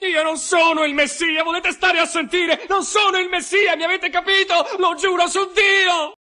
Io non sono il Messia, volete stare a sentire? Non sono il Messia, mi avete capito? Lo giuro su Dio!